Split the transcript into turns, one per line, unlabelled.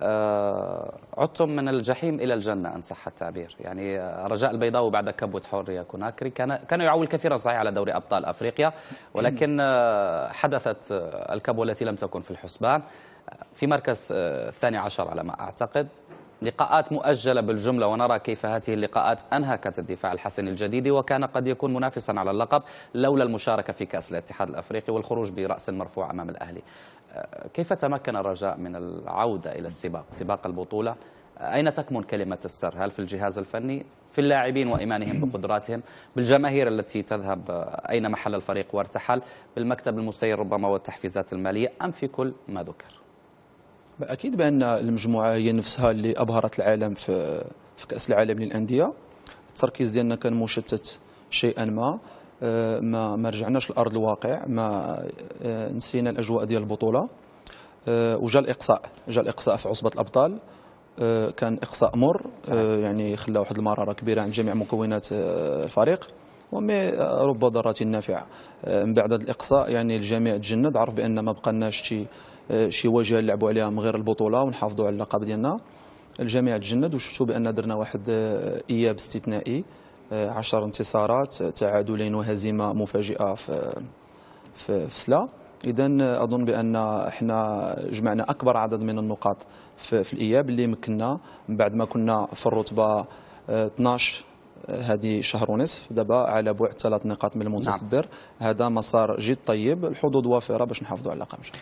آه، عدتم من الجحيم إلى الجنة أن صح التعبير يعني آه، رجاء البيضاوي بعد كبوة حورية كوناكري كان كان يعول كثيرا صحيح على دوري أبطال أفريقيا ولكن آه، حدثت الكبوة التي لم تكن في الحسبان في مركز الثاني عشر على ما أعتقد لقاءات مؤجلة بالجملة ونرى كيف هذه اللقاءات أنهكت الدفاع الحسني الجديد وكان قد يكون منافسا على اللقب لولا المشاركة في كأس الاتحاد الأفريقي والخروج برأس مرفوع أمام الأهلي آه، كيف تمكن الرجاء من العودة إلى السباق سباق البطولة آه، أين تكمن كلمة السر هل في الجهاز الفني في اللاعبين وإيمانهم بقدراتهم بالجماهير التي تذهب آه، أين محل الفريق وارتحل بالمكتب المسير ربما والتحفيزات المالية أم في كل ما ذكر
اكيد بان المجموعه هي نفسها اللي ابهرت العالم في في كاس العالم للانديه التركيز ديالنا كان مشتت شيئا ما آه، ما ما رجعناش لارض الواقع ما آه، نسينا الاجواء ديال البطوله آه، وجا الاقصاء جا الاقصاء في عصبه الابطال كان اقصاء مر يعني خلى واحد المراره كبيره عند جميع مكونات الفريق ومي رب ضرات نافعه من بعد الاقصاء يعني الجميع تجند عرف بان ما بقى لناش شي شي واجهه نلعبوا عليها من غير البطوله ونحافظوا على اللقب ديالنا الجميع تجند وشفتوا بان درنا واحد آه، اياب استثنائي 10 آه، انتصارات آه، تعادلين وهزيمه مفاجئه في في, في سلا اذا اظن بان احنا جمعنا اكبر عدد من النقاط في, في الاياب اللي مكننا من بعد ما كنا في الرتبه 12 هذه شهر ونصف دابا على بعد ثلاث نقاط من المتصدر نعم. هذا مسار جد طيب الحظوظ وافره باش نحافظوا على اللقب